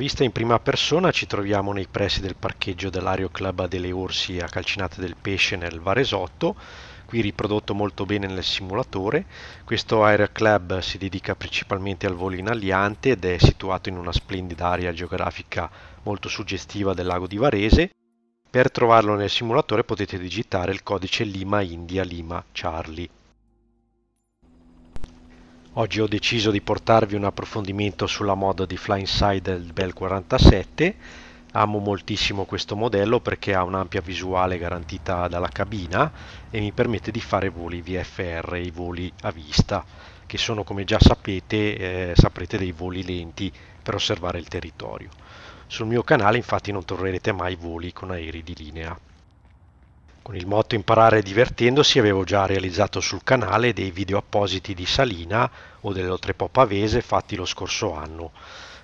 vista in prima persona ci troviamo nei pressi del parcheggio dell'Ario Club delle Orsi a Calcinate del Pesce nel Varesotto, qui riprodotto molto bene nel simulatore. Questo Aero Club si dedica principalmente al volo in aliante ed è situato in una splendida area geografica molto suggestiva del lago di Varese. Per trovarlo nel simulatore potete digitare il codice Lima India Lima Charlie. Oggi ho deciso di portarvi un approfondimento sulla moda di Flying Side del Bell 47. Amo moltissimo questo modello perché ha un'ampia visuale garantita dalla cabina e mi permette di fare voli VFR, i voli a vista, che sono come già sapete, eh, saprete dei voli lenti per osservare il territorio. Sul mio canale infatti non troverete mai voli con aerei di linea. Con il motto Imparare divertendosi avevo già realizzato sul canale dei video appositi di Salina o dell'Otrepo Pavese fatti lo scorso anno,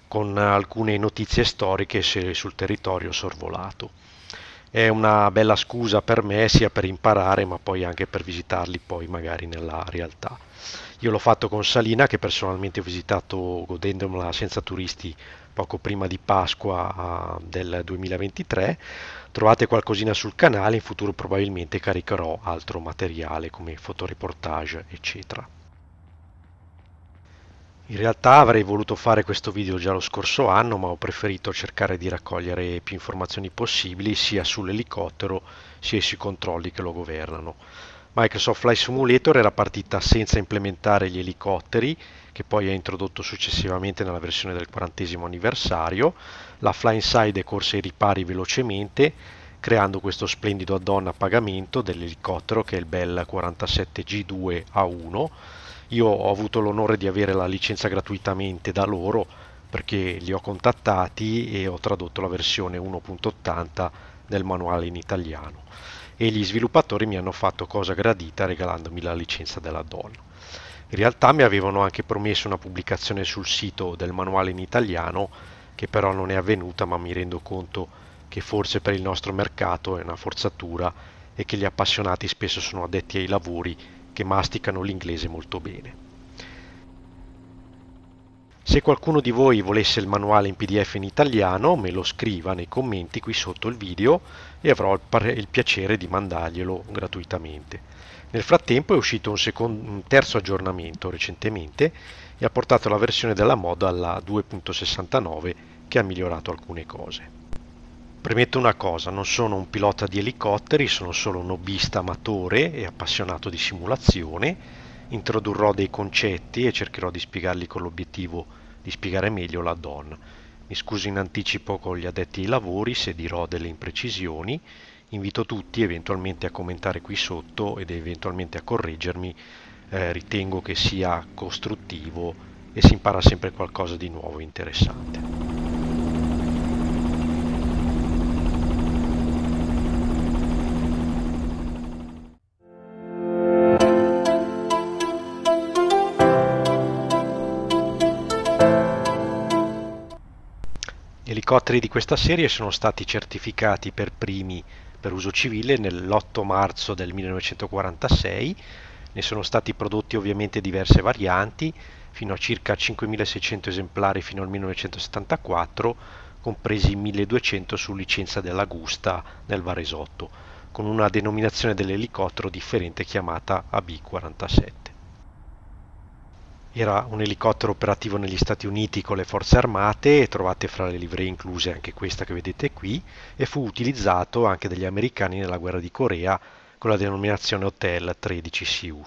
con alcune notizie storiche sul territorio sorvolato. È una bella scusa per me sia per imparare ma poi anche per visitarli poi magari nella realtà. Io l'ho fatto con Salina che personalmente ho visitato godendomela senza turisti poco prima di Pasqua ah, del 2023. Trovate qualcosina sul canale, in futuro probabilmente caricherò altro materiale come fotoreportage, eccetera. In realtà avrei voluto fare questo video già lo scorso anno, ma ho preferito cercare di raccogliere più informazioni possibili sia sull'elicottero sia sui controlli che lo governano. Microsoft Flight Simulator era partita senza implementare gli elicotteri, che poi è introdotto successivamente nella versione del 40 anniversario. La Fly Inside è corsa ai ripari velocemente, creando questo splendido add-on a pagamento dell'elicottero che è il Bell 47G2A1. Io ho avuto l'onore di avere la licenza gratuitamente da loro perché li ho contattati e ho tradotto la versione 1.80 del manuale in italiano e gli sviluppatori mi hanno fatto cosa gradita regalandomi la licenza della DOL. In realtà mi avevano anche promesso una pubblicazione sul sito del manuale in italiano, che però non è avvenuta, ma mi rendo conto che forse per il nostro mercato è una forzatura e che gli appassionati spesso sono addetti ai lavori che masticano l'inglese molto bene. Se qualcuno di voi volesse il manuale in PDF in italiano, me lo scriva nei commenti qui sotto il video e avrò il piacere di mandarglielo gratuitamente. Nel frattempo è uscito un, secondo, un terzo aggiornamento recentemente e ha portato la versione della mod alla 2.69 che ha migliorato alcune cose. Premetto una cosa, non sono un pilota di elicotteri, sono solo un hobbyista amatore e appassionato di simulazione. Introdurrò dei concetti e cercherò di spiegarli con l'obiettivo di spiegare meglio la DON. Mi scuso in anticipo con gli addetti ai lavori se dirò delle imprecisioni. Invito tutti eventualmente a commentare qui sotto ed eventualmente a correggermi. Eh, ritengo che sia costruttivo e si impara sempre qualcosa di nuovo e interessante. elicotteri di questa serie sono stati certificati per primi per uso civile nell'8 marzo del 1946, ne sono stati prodotti ovviamente diverse varianti, fino a circa 5.600 esemplari fino al 1974, compresi 1.200 su licenza della Gusta nel Varesotto, con una denominazione dell'elicottero differente chiamata AB-47 era un elicottero operativo negli Stati Uniti con le forze armate, trovate fra le livree incluse anche questa che vedete qui, e fu utilizzato anche dagli americani nella guerra di Corea con la denominazione Hotel 13 CU.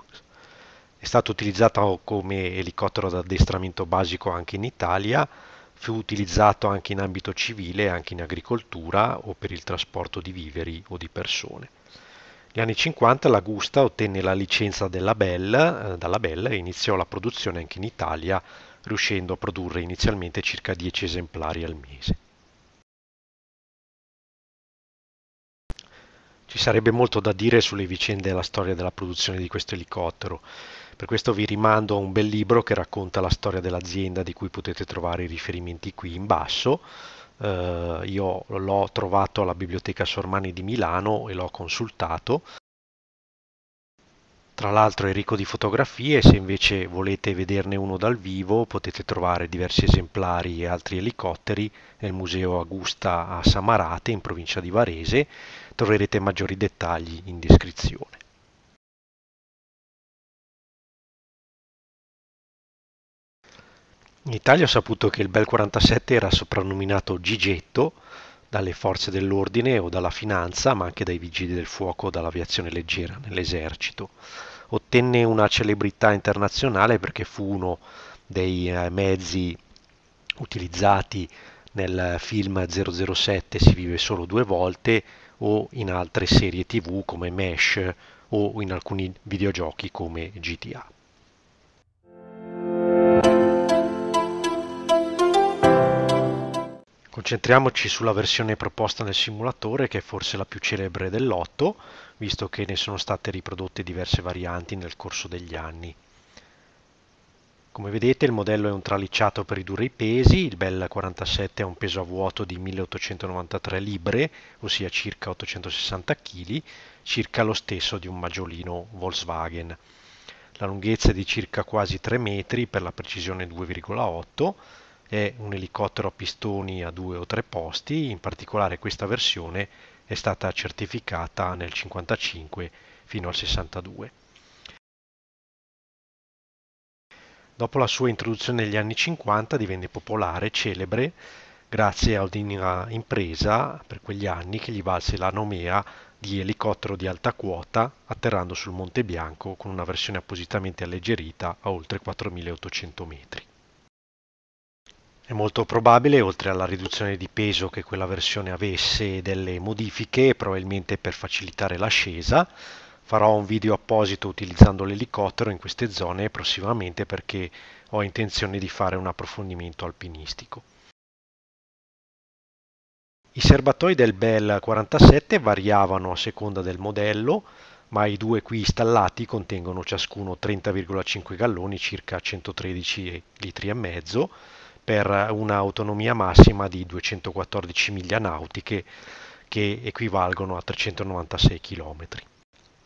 È stato utilizzato come elicottero d'addestramento basico anche in Italia, fu utilizzato anche in ambito civile, anche in agricoltura o per il trasporto di viveri o di persone. Negli anni 50 la Gusta ottenne la licenza della Bell, eh, dalla Bell e iniziò la produzione anche in Italia, riuscendo a produrre inizialmente circa 10 esemplari al mese. Ci sarebbe molto da dire sulle vicende e la storia della produzione di questo elicottero, per questo vi rimando a un bel libro che racconta la storia dell'azienda di cui potete trovare i riferimenti qui in basso, eh, io l'ho trovato alla biblioteca Sormani di Milano e l'ho consultato. Tra l'altro è ricco di fotografie, se invece volete vederne uno dal vivo potete trovare diversi esemplari e altri elicotteri nel Museo Augusta a Samarate in provincia di Varese, troverete maggiori dettagli in descrizione. In Italia ho saputo che il bel 47 era soprannominato Gigetto dalle forze dell'ordine o dalla finanza, ma anche dai vigili del fuoco dall'aviazione leggera nell'esercito. Ottenne una celebrità internazionale perché fu uno dei eh, mezzi utilizzati nel film 007 Si vive solo due volte o in altre serie tv come Mesh o in alcuni videogiochi come GTA. Concentriamoci sulla versione proposta nel simulatore che è forse la più celebre dell'otto, visto che ne sono state riprodotte diverse varianti nel corso degli anni. Come vedete il modello è un tralicciato per ridurre i pesi, il Bell 47 ha un peso a vuoto di 1893 libre, ossia circa 860 kg, circa lo stesso di un maggiolino Volkswagen. La lunghezza è di circa quasi 3 metri, per la precisione 2,8 è un elicottero a pistoni a due o tre posti, in particolare questa versione è stata certificata nel 55 fino al 62. Dopo la sua introduzione negli anni 50 divenne popolare, e celebre, grazie ad un'impresa per quegli anni che gli valse la nomea di elicottero di alta quota atterrando sul Monte Bianco con una versione appositamente alleggerita a oltre 4800 metri. È molto probabile, oltre alla riduzione di peso, che quella versione avesse delle modifiche, probabilmente per facilitare l'ascesa. Farò un video apposito utilizzando l'elicottero in queste zone prossimamente perché ho intenzione di fare un approfondimento alpinistico. I serbatoi del Bell 47 variavano a seconda del modello, ma i due qui installati contengono ciascuno 30,5 galloni, circa 113 litri e mezzo, per un'autonomia massima di 214 miglia nautiche che equivalgono a 396 km.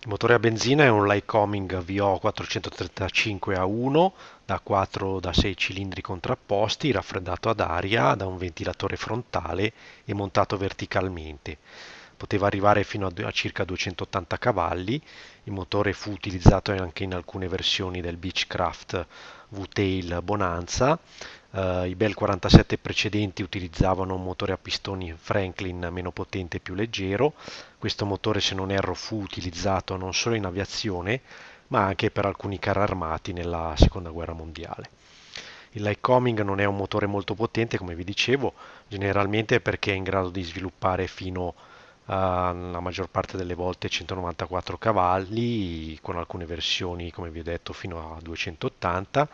Il motore a benzina è un Lycoming VO435A1 da 4 da 6 cilindri contrapposti, raffreddato ad aria da un ventilatore frontale e montato verticalmente. Poteva arrivare fino a, circa 280 cavalli. Il motore fu utilizzato anche in alcune versioni del Beechcraft V-Tail Bonanza Uh, I Bell 47 precedenti utilizzavano un motore a pistoni Franklin meno potente e più leggero. Questo motore, se non erro, fu utilizzato non solo in aviazione, ma anche per alcuni carri armati nella Seconda Guerra Mondiale. Il Lycoming non è un motore molto potente, come vi dicevo, generalmente perché è in grado di sviluppare fino a Ehm, la maggior parte delle volte 194 cavalli con alcune versioni come vi ho detto fino a 280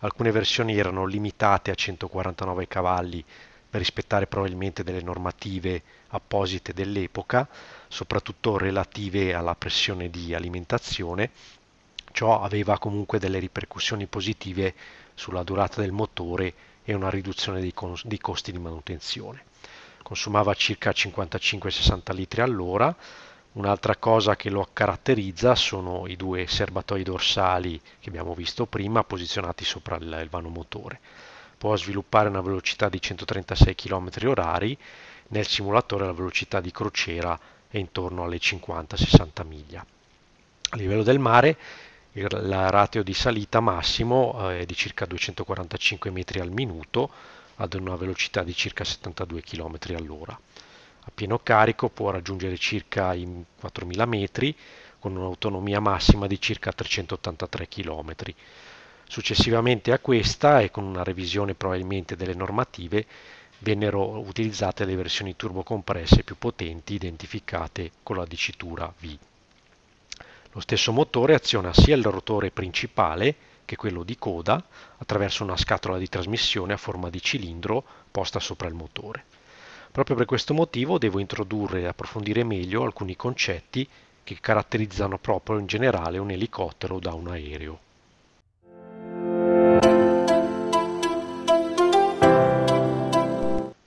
alcune versioni erano limitate a 149 cavalli per rispettare probabilmente delle normative apposite dell'epoca soprattutto relative alla pressione di alimentazione ciò aveva comunque delle ripercussioni positive sulla durata del motore e una riduzione dei, costi di manutenzione consumava circa 55-60 litri all'ora. Un'altra cosa che lo caratterizza sono i due serbatoi dorsali che abbiamo visto prima posizionati sopra il, il vano motore. Può sviluppare una velocità di 136 km/h, nel simulatore la velocità di crociera è intorno alle 50-60 miglia. A livello del mare il, la ratio di salita massimo eh, è di circa 245 metri al minuto, ad una velocità di circa 72 km all'ora. A pieno carico può raggiungere circa i 4.000 metri con un'autonomia massima di circa 383 km. Successivamente a questa e con una revisione probabilmente delle normative vennero utilizzate le versioni turbocompresse più potenti identificate con la dicitura V. Lo stesso motore aziona sia il rotore principale che è quello di coda, attraverso una scatola di trasmissione a forma di cilindro posta sopra il motore. Proprio per questo motivo devo introdurre e approfondire meglio alcuni concetti che caratterizzano proprio in generale un elicottero da un aereo.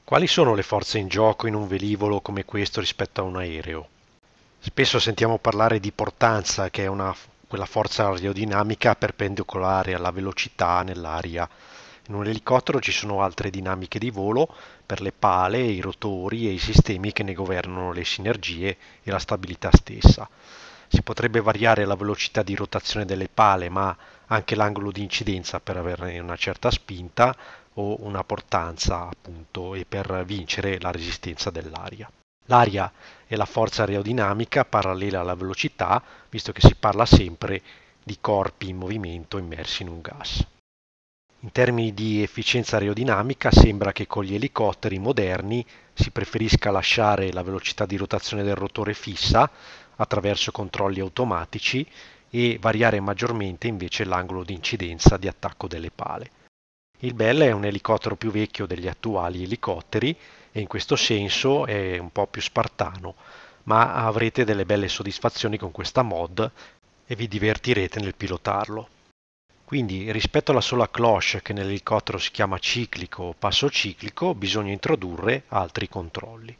Quali sono le forze in gioco in un velivolo come questo rispetto a un aereo? Spesso sentiamo parlare di portanza, che è una quella forza aerodinamica perpendicolare alla velocità nell'aria. In un elicottero ci sono altre dinamiche di volo per le pale, i rotori e i sistemi che ne governano le sinergie e la stabilità stessa. Si potrebbe variare la velocità di rotazione delle pale, ma anche l'angolo di incidenza per averne una certa spinta o una portanza, appunto, e per vincere la resistenza dell'aria. L'aria è la forza aerodinamica parallela alla velocità, visto che si parla sempre di corpi in movimento immersi in un gas. In termini di efficienza aerodinamica sembra che con gli elicotteri moderni si preferisca lasciare la velocità di rotazione del rotore fissa attraverso controlli automatici e variare maggiormente invece l'angolo di incidenza di attacco delle pale. Il Bell è un elicottero più vecchio degli attuali elicotteri e in questo senso è un po' più spartano, ma avrete delle belle soddisfazioni con questa mod e vi divertirete nel pilotarlo. Quindi rispetto alla sola cloche che nell'elicottero si chiama ciclico o passo ciclico bisogna introdurre altri controlli.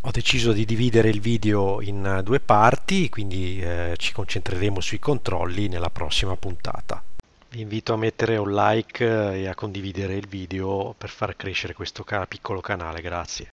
Ho deciso di dividere il video in due parti, quindi eh, ci concentreremo sui controlli nella prossima puntata. Vi invito a mettere un like eh, e a condividere il video per far crescere questo piccolo canale, grazie.